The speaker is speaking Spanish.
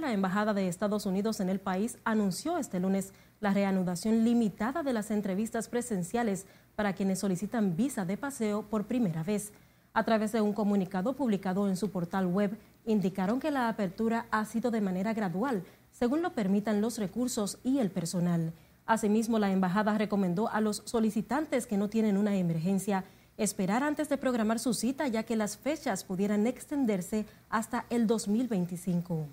La Embajada de Estados Unidos en el país anunció este lunes la reanudación limitada de las entrevistas presenciales para quienes solicitan visa de paseo por primera vez. A través de un comunicado publicado en su portal web, indicaron que la apertura ha sido de manera gradual, según lo permitan los recursos y el personal. Asimismo, la embajada recomendó a los solicitantes que no tienen una emergencia esperar antes de programar su cita, ya que las fechas pudieran extenderse hasta el 2025.